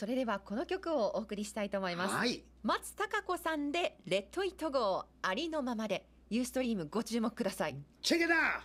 それではこの曲をお送りしたいと思います、はい、松たか子さんで「レッド・イット・号ありのままで」ユーストリームご注目くださいチェケだ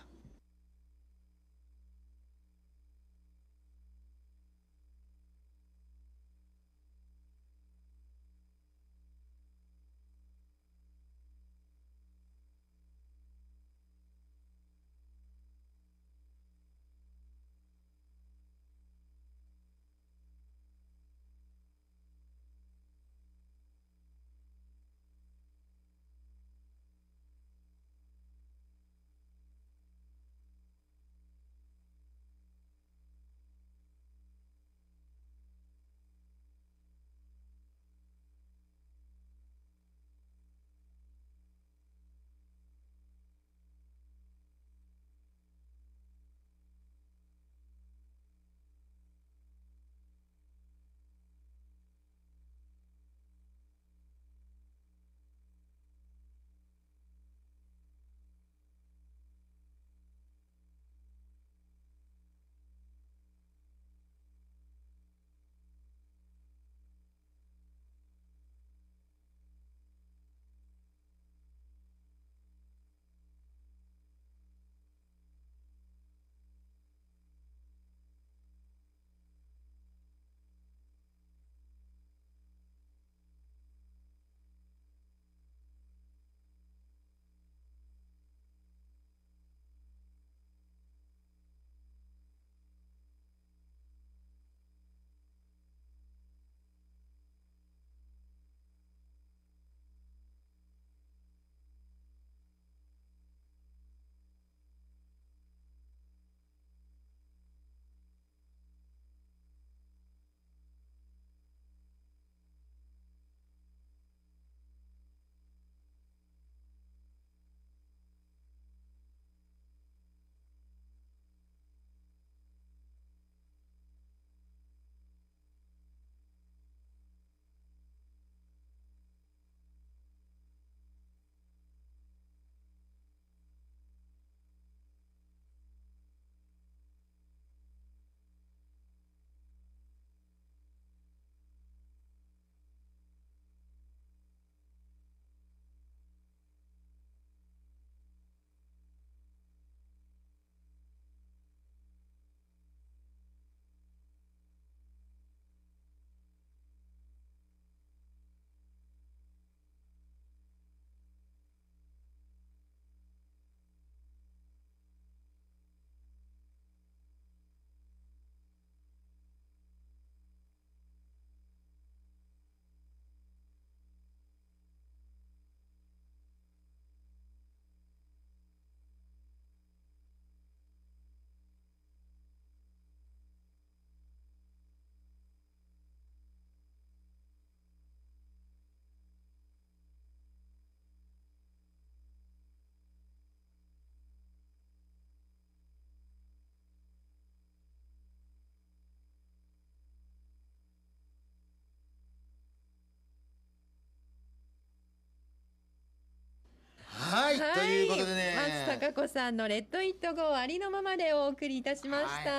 さんのレッドイットゴーありのままでお送りいたしました。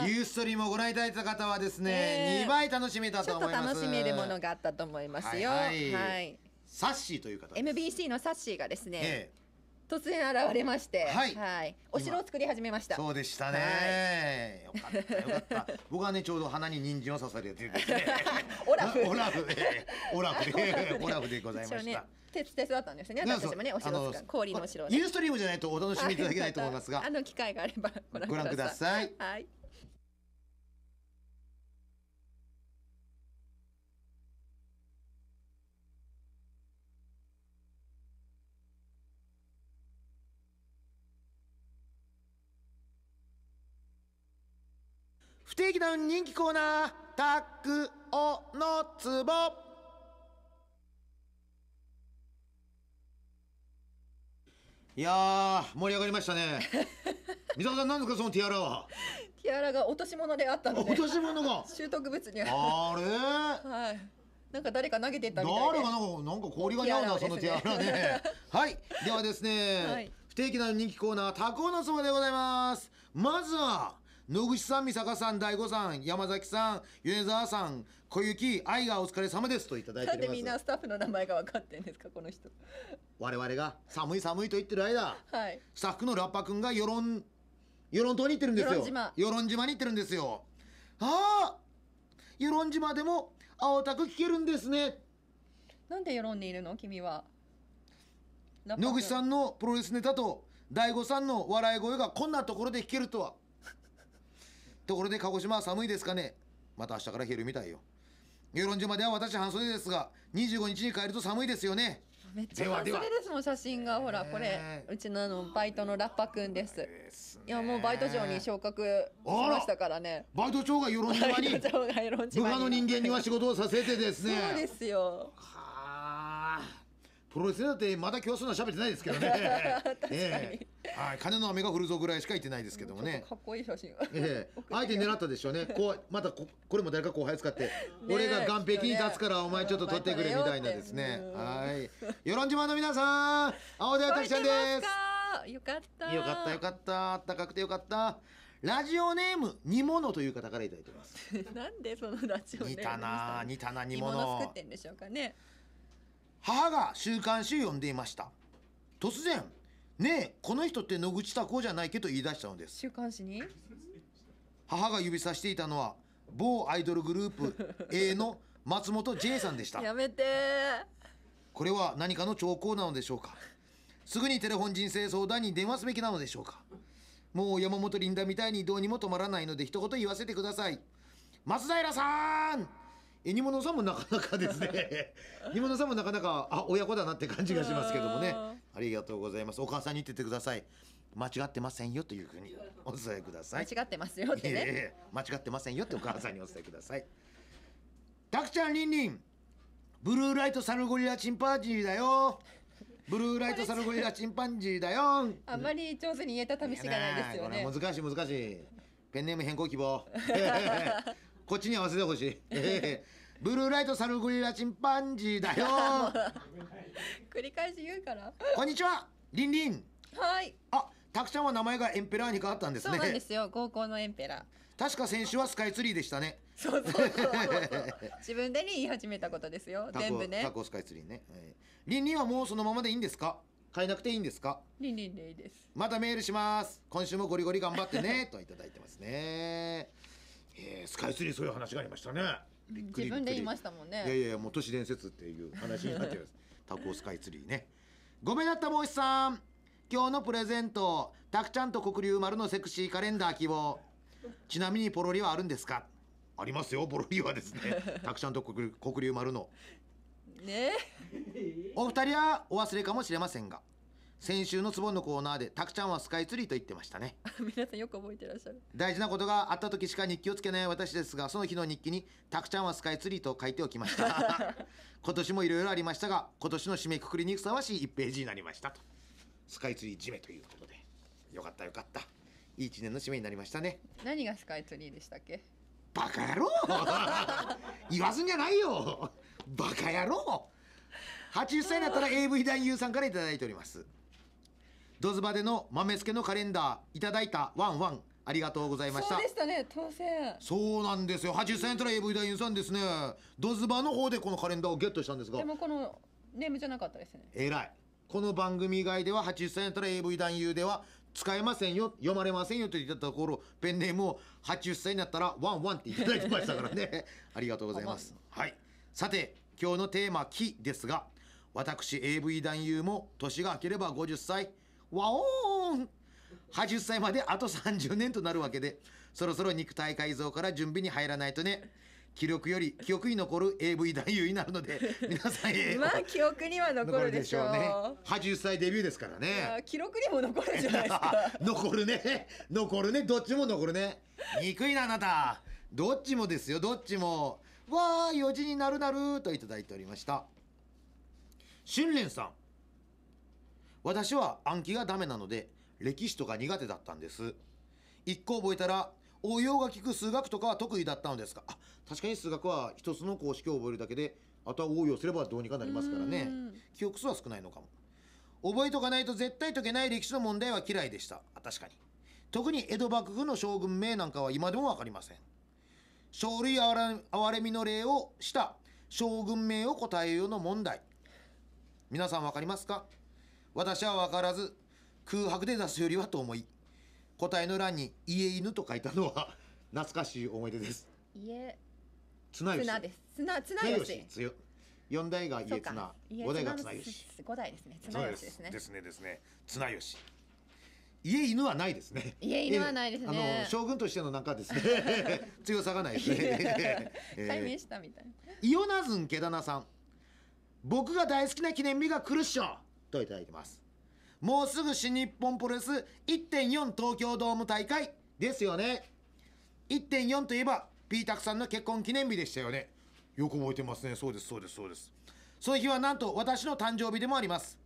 はい、ユーストリームをご覧いただいた方はですね、えー、倍楽しめたと思います。ちょっと楽しめるものがあったと思いますよ。はい、はいはい、サッシーという方 MBC のサッシーがですね、えー突然現れまして、はい、はい、お城を作り始めました。そうでしたね、よかったよかった。僕はねちょうど花に人参を刺されてて、ね、オラフオラフで オラフでオラフでございました。鉄鉄ったんですね。私もね、お城氷の城、ね。ユーストリームじゃないとお楽しみいただけないと思いますが、あの機会があればご覧ください。はい。不定期の人気コーナータックオのツボいや盛り上がりましたね 三沢さん何ですかそのティアラはティアラが落とし物であったので落とし物が習得物にあれはいなんか誰か投げてたみ誰かなんかなんか氷が似合うな、ね、そのティアラね はいではですね、はい、不定期な人気コーナータコのツボでございますまずは野口さん、三坂さん、大悟さん、山崎さん、米沢さん、小雪、愛がお疲れ様ですといただいてなんでみんなスタッフの名前が分かってんですか、この人。我々が寒い寒いと言ってる間、はい、スタッフのラッパ君が与論、与論島に行ってるんですよ。与論島に行ってるんですよ。ああ与論島でも青たく聞けるんですね。なんで与論にいるの君は。野口さんのプロレスネタと大悟さんの笑い声がこんなところで聞けるとは。ところで鹿児島は寒いですかねまた明日からるみたいよ。遊論所までは私半袖ですが、25日に帰ると寒いですよね。めっちゃ半袖ですもん、写真が。ほら、これ、うちのあの、バイトのラッパくんです。いや、もうバイト長に昇格しましたからね。バイト長が世論に。バ論島に。部下の人間には仕事をさせてですね。そうですよ。プロレスだってまだ競争のしゃべってないですけどね 確かええ、はい金の雨が降るぞぐらいしか言ってないですけどもねかっこいい写真、ええ、相手狙ったでしょうねこうまたここれも誰か後輩使って、俺が岸壁に立つからお前ちょっと取ってくれみたいなですねはい与論島の皆さん青出あたきちゃんですよかったよかったよかったあったかくてよかったラジオネーム煮物という方からいただいてます なんでそのラジオネーム似たな似たな煮物作ってんでしょうかね母が週刊誌を読んでいました突然「ねえこの人って野口太子じゃないけ?」と言い出したのです週刊誌に母が指さしていたのは某アイドルグループ A の松本 J さんでしたやめてこれは何かの兆候なのでしょうかすぐにテレフォン人生相談に電話すべきなのでしょうかもう山本リンダみたいにどうにも止まらないので一言言わせてください松平さん煮物さんもなかなかですね 煮物さんもなかなかあ親子だなって感じがしますけどもねありがとうございますお母さんに言っててください間違ってませんよというふうにお伝えください間違ってますよってね、えー、間違ってませんよってお母さんにお伝えくださいたくちゃんりんりんブルーライトサルゴリラチンパンジーだよブルーライトサルゴリラチンパンジーだよあんまり上手に言えた試しがないですよね難しい難しいペンネーム変更希望 こっちに合わせてほしい、えー、ブルーライトサルゴリラチンパンジーだよ 繰り返し言うからこんにちはリンリンはいあたくちゃんは名前がエンペラーに変わったんですねそうなんですよ高校のエンペラー確か先週はスカイツリーでしたねそうそうそうそう自分でに言い始めたことですよ 全部ねタコスカイツリーね、えー、リンリンはもうそのままでいいんですか変えなくていいんですかリンリンでいいですまたメールします今週もゴリゴリ頑張ってねといただいてますねえー、スカイツリーそういう話がありましたね自分で言いましたもんねいやいやいやもう都市伝説っていう話になってますタコスカイツリーねごめんなったもうしさん今日のプレゼントたくちゃんと黒龍丸のセクシーカレンダー希望ちなみにポロリはあるんですかありますよポロリはですね たくちゃんと黒龍丸のねお二人はお忘れかもしれませんが先週のツボンのコーナーでたくちゃんはスカイツリーと言ってましたね 皆さんよく覚えてらっしゃる大事なことがあった時しか日記をつけない私ですがその日の日記にたくちゃんはスカイツリーと書いておきました 今年もいろいろありましたが今年の締めくくりにふさわしい1ページになりましたとスカイツリー締めということでよかったよかったいい1年の締めになりましたね何がスカイツリーでしたっけバカ野郎 言わずんじゃないよバカ野郎80歳になったら AV 男優さんから頂いておりますドズバでの豆けのカレンダーいただいたワンワンありがとうございましたそうでしたね当選そうなんですよ八十歳やった AV 男優さんですねドズバの方でこのカレンダーをゲットしたんですがでもこのネームじゃなかったですねえらいこの番組以外では80歳のったら AV 男優では使えませんよ読まれませんよと言ったところペンネームを80歳になったらワンワンっていただきましたからね ありがとうございますはいさて今日のテーマ「木」ですが私 AV 男優も年が明ければ50歳わおーん80歳まであと30年となるわけで、そろそろ肉体改造から準備に入らないとね。記録より記憶に残る AV 男優になるので皆さんへ まあ記憶には残るでしょうね80歳デビューですからね記録にも残るじゃないですか 残るね残るねどっちも残るね憎いなあなたどっちもですよどっちもわあ4時になるなるといただいておりました春蓮さん私は暗記がダメなので、歴史とか苦手だったんです。一個覚えたら、応用が効く数学とかは得意だったのですが、あ確かに数学は一つの公式を覚えるだけで、あとは応用すればどうにかなりますからね。記憶数は少ないのかも。覚えとかないと絶対解けない歴史の問題は嫌いでした。確かに。特に江戸幕府の将軍名なんかは今でも分かりません。書類憐れみの例をした将軍名を答えようの問題。皆さん分かりますか私は分からず、空白で出すよりはと思い、答えの欄に家犬と書いたのは 懐かしい思い出です。家綱吉。綱です。綱、綱吉。綱吉。四代が家綱、五代が綱吉。五代ですね。綱吉ですね。ですねですね。綱吉。家犬はないですね。家犬はないですね。あの将軍としてのなんかですね 強さがないですね。解明したみたいな。イオナズンケダナさん。僕が大好きな記念日が来るっしょ。トいただいてますもうすぐ新日本プロレス1.4東京ドーム大会ですよね1.4といえばピータクさんの結婚記念日でしたよねよく覚えてますねそうですそうですそうですその日はなんと私の誕生日でもあります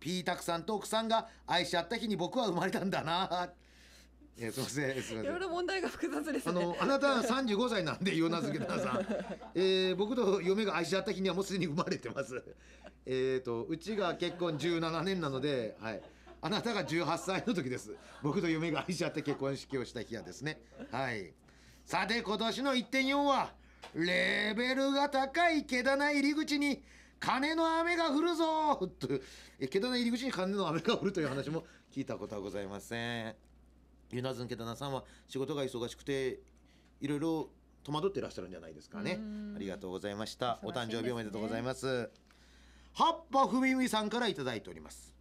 ピータクさんと奥さんが愛し合った日に僕は生まれたんだないすみませんすみませんいろいろ問題が複雑です、ね、あのあなた三35歳なんで言うなずけたさん、えー、僕と嫁が愛し合った日にはもうすでに生まれてますえっ、とうちが結婚17年なのではいあなたが18歳の時です。僕と嫁が愛し合って結婚式をした日はですね。はい。さて、今年の1.4は、レベルが高いけない入り口に、金の雨が降るぞと、ない入り口に金の雨が降るという話も聞いたことはございません。ユナズンケさんは仕事が忙しくていろいろ戸惑ってらっしゃるんじゃないですかねありがとうございました、ね、お誕生日おめでとうございます葉っぱふみみさんからいいております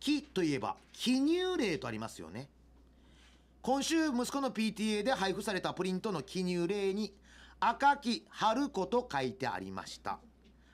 木といえば記入例とありますよね今週息子の PTA で配布されたプリントの記入例に赤木春子と書いてありました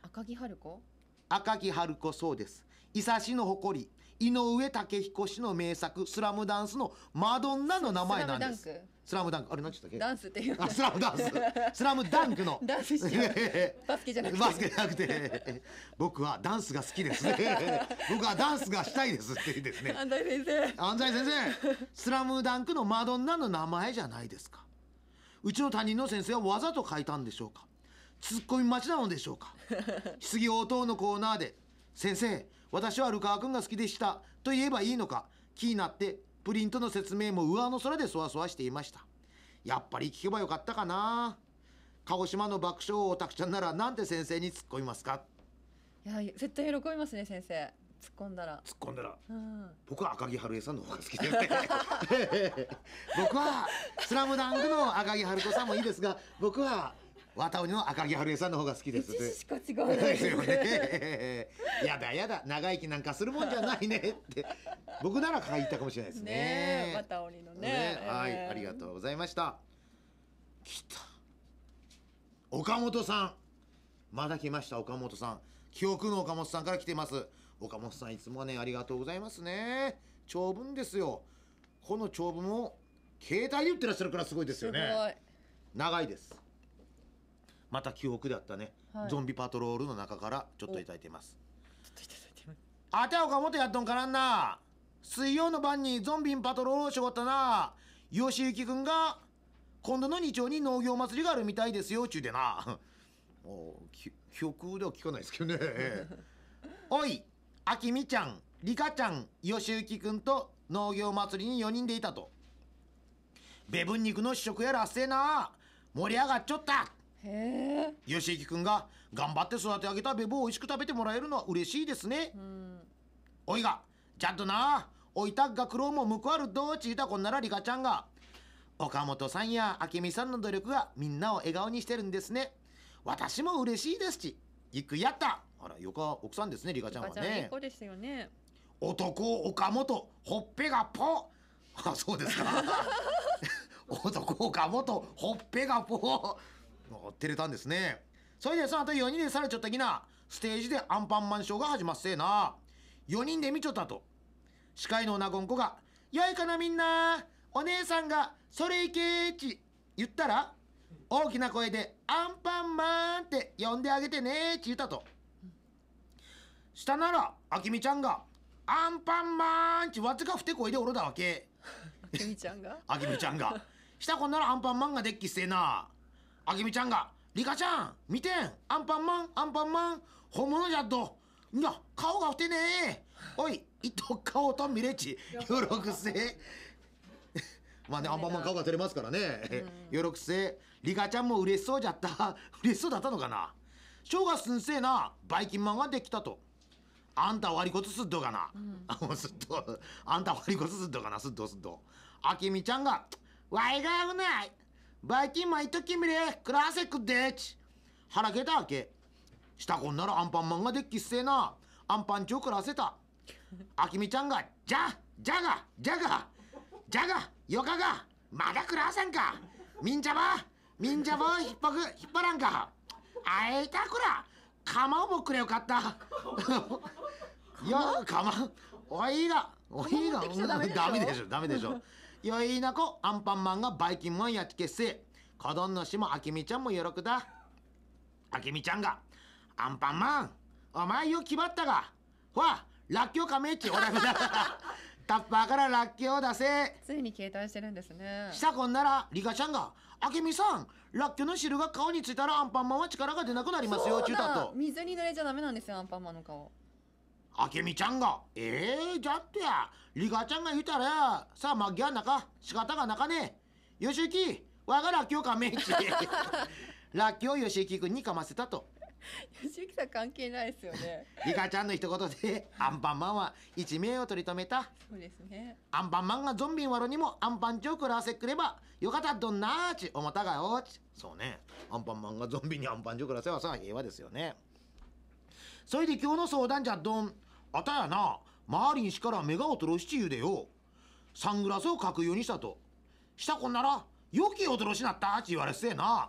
赤木春子赤木春子そうです伊佐市の誇り井上武彦氏の名作「スラムダンスのマドンナの名前なんです。スラムダンクあれ何て言ったっけダンスっていうあスラムダンス スラムダンクのダンスして バスケじゃなくてバスケじゃなくて僕はダンスが好きです 僕はダンスがしたいですってですね安西先生安西先生スラムダンクのマドンナの名前じゃないですかうちの担任の先生はわざと書いたんでしょうかツッコミ待ちなのでしょうか質疑応答のコーナーで「先生私はルカワ君が好きでしたと言えばいいのか気になってプリントの説明も上の空でそわそわしていましたやっぱり聞けばよかったかな鹿児島の爆笑王たくちゃんならなんて先生に突っ込みますかいや絶対喜びますね先生突っ込んだら突っ込んだら、うん、僕は赤木春江さんの方が好きですね 僕は「スラムダンクの赤木春子さんもいいですが僕は綿鬼の赤木春江さんの方が好きですしか違わないですよね やだやだ長生きなんかするもんじゃないねって僕なら書いたかもしれないですねね綿鬼のね、ね、はいありがとうございました来た岡本さんまだ来ました岡本さん記憶の岡本さんから来てます岡本さんいつもねありがとうございますね長文ですよこの長文を携帯で言ってらっしゃるからすごいですよね長いですまた記憶であったね、はい、ゾンビパトロールの中からちょっといただいてますちょっといただいてますあておかもとやっとんからんな水曜の晩にゾンビンパトロールをしごったな吉行くんが今度の日曜に農業祭りがあるみたいですよちゅうでなお記憶では聞かないですけどね おいあきみちゃんりかちゃん吉行くんと農業祭りに4人でいたと。ベブン肉の試食やらっせな盛り上がっちょったへえよしゆきくんが頑張って育て上げたべぼを美味しく食べてもらえるのは嬉しいですね、うん、おいがちゃんとなおいたっが苦労も報わるどうちいたこんならりかちゃんが岡本さんや明美さんの努力がみんなを笑顔にしてるんですね私も嬉しいですしいくやったあらよか奥さんですねりかちゃんはねですよね男岡本ほっぺがぽあそうですか 男岡本ほっぺがぽ照れたんですね。それでさ、あと4人でされちょったきな、ステージでアンパンマンショーが始まっせえな。4人で見ちょったと。司会のなごんこが、よいかなみんな、お姉さんが、それいけーち、言ったら、大きな声で、アンパンマンって呼んであげてねーち言ったと。したなら、あきみちゃんが、アンパンマンちわつかふてこいでおるだわけ。あきみちゃんがあきみちゃんが。したこんならアンパンマンがデッキしてえな。あきみちゃんが、リカちゃん、見てん、アンパンマン、アンパンマン、本物じゃっと。いや、顔がふてねえ。おい、いっと顔と見れち、よろくせ。まあね、アンパンマン顔が照れますからね。よろくせ。リカちゃんも嬉しそうじゃった。嬉しそうだったのかな。すんせ生な、バイキンマンができたと。あんた割りこつすっとかな。うん、すっと。あんた割りこつすっとかな、すっとすっと。あきみちゃんが、わいがやうない。バイキンマンいキきみれ、クラセックデっチ。腹けたわけ。したこんならアンパンマンがデッキっせえな。アンパンチをクラセタ。アキミちゃんが、じゃ、ジャガ、ジャガ。ジャガ、ヨかガ。まだ食らわせんか。みんじゃば、みんじゃば、ひっぱく、ひっぱらんか。あえいたくら、カマをボクレよカッタ。いや、かま、おいが、おいが、ダメでしょ、ダメでしょ。よいなこ、アンパンマンがバイキンマンやきけせ。子どんの死もあきみちゃんもよろくだ。あきみちゃんが、アンパンマン、お前よ決まったが、ほら、らっきょうかめっち、おらみだ。タッパーかららっきょう出せ。ついに携帯してるんですね。したこんなら、リカちゃんが、あけみさん、らっきょうの汁が顔についたらアンパンマンは力が出なくなりますよ、ちゅうたと。水に濡れちゃダメなんですよ、アンパンマンの顔。あけみちゃんが、ええー、じゃんとや、リガちゃんが言ったら、さあ、まぎゃなか、仕方がなかねえ。よしゆき、わがらっきょうかめんち。らっきょうよしゆきくんにかませたと。よしゆきさん関係ないですよね。リカちゃんの一言で、アンパンマンは一命を取り留めた。そうですね。アンパンマンがゾンビンわろにも、アンパンチを食らわせくれば、よかったどんなーち、思ったがよーち。そうね。アンパンマンがゾンビにアンパンチを食らせはさ、平和ですよね。それで今日の相談じゃどん。あたやな周りにしから目が劣るしちゅうでよサングラスをかくようにしたとしたこんならよき劣るしなったち言われせえな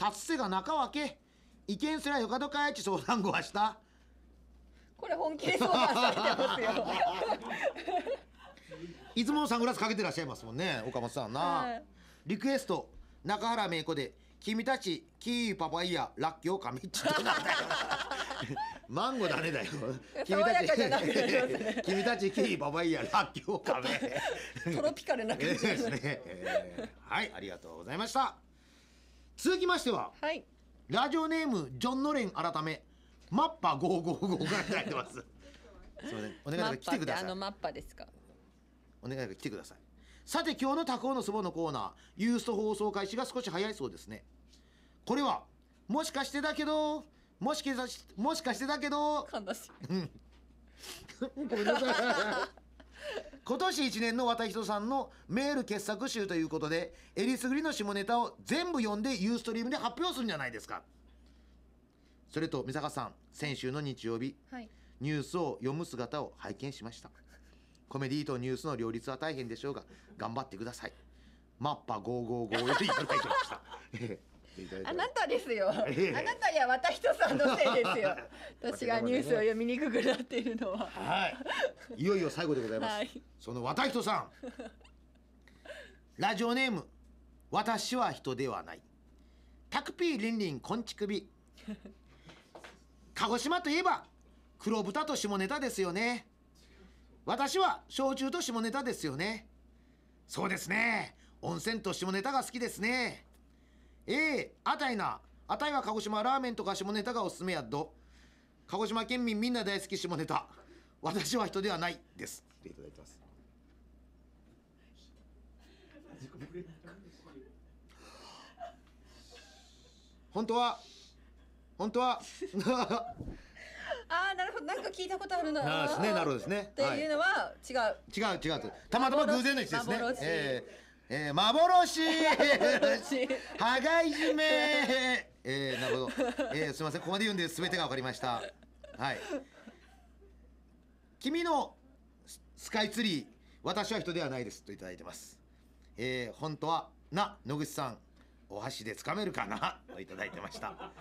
立つせがな分け意見すらよかとかいち相談後はしたこれ本気で相談されてますよ いつもサングラスかけてらっしゃいますもんね岡本さんな、はい、リクエスト中原芽衣子で君たちキーパパイヤラッキョウカミッチなんだよ マンゴーだねだよ君たち、ね、君たちキーパパイヤラッキョウカメトロピカルな感じですね、えー、はいありがとうございました続きましては、はい、ラジオネームジョン・ノレン改めマッパ555からいただいてますすみませんお願いします来てくださいあのマッパですかお願い来てくださいさて今日の他校の相撲のコーナー、ユースト放送開始が少し早いそうですね。これは、もしかしてだけど、もしかしもしかしてだけど、悲しい。ごめんなさい。今年1年の渡人さんのメール傑作集ということで、えりすぐりの下ネタを全部読んでユーストリームで発表するんじゃないですか。それと、三坂さん、先週の日曜日、はい、ニュースを読む姿を拝見しました。コメディとニュースの両立は大変でしょうが頑張ってくださいマッパ555よいただきました あなたですよ。あなたや私とさんのせいですよ。私がニュースを読みにくくなっているのは。はい。いよいよ最後でございます。はい、その私とさん。ラジオネーム。私は人ではない。タクピーリンリンこんちくび。鹿児島といえば。黒豚と下ネタですよね。私は焼酎と下ネタですよねそうですね温泉と下ネタが好きですねええあたいなあたいは鹿児島ラーメンとか下ネタがおすすめやっど鹿児島県民みんな大好き下ネタ私は人ではないですっていただいてます本当は本当は ああなるほどなんか聞いたことあるななすねなるほどですねっていうのは違う、はい、違う違うたまたま偶然の一致ですね幻、えーえー、幻 羽いめえー、なるほど、えー、すみませんここまで言うんです全てが分かりましたはい君のスカイツリー私は人ではないですといただいてますえー、本当はな野口さんお箸でつかめるかなといただいてました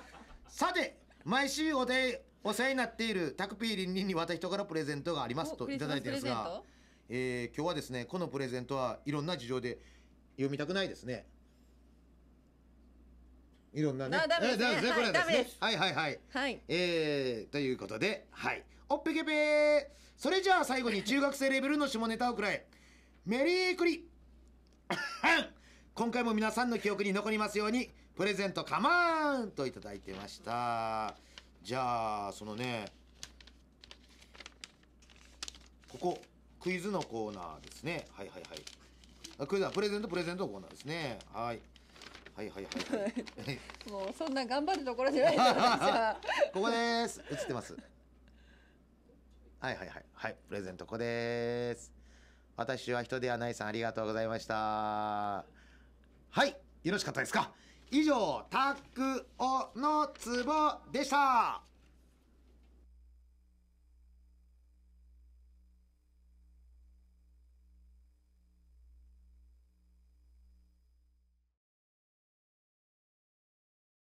さて毎週おでお世話になっているタクピーリンリンに私からプレゼントがありますといただいてるんですが、えー、今日はですねこのプレゼントはいろんな事情で読みたくないですねいろんなね。ダメですね。はいはいはい。はい。えー、ということで、はい。おっぺけぺそれじゃあ最後に中学生レベルの下ネタをくらい。メリークリ今回も皆さんの記憶に残りますように、プレゼントカマーンといただいてましたじゃあそのねここクイズのコーナーですねはいはいはいクイズはプレゼントプレゼントコーナーですねはいはいはいはい、もうそんな頑張るところじゃないです ここです映ってますはいはいはいはいプレゼントここです私は人ではないさんありがとうございましたはいよろしかったですか以上、タックオのツボでした。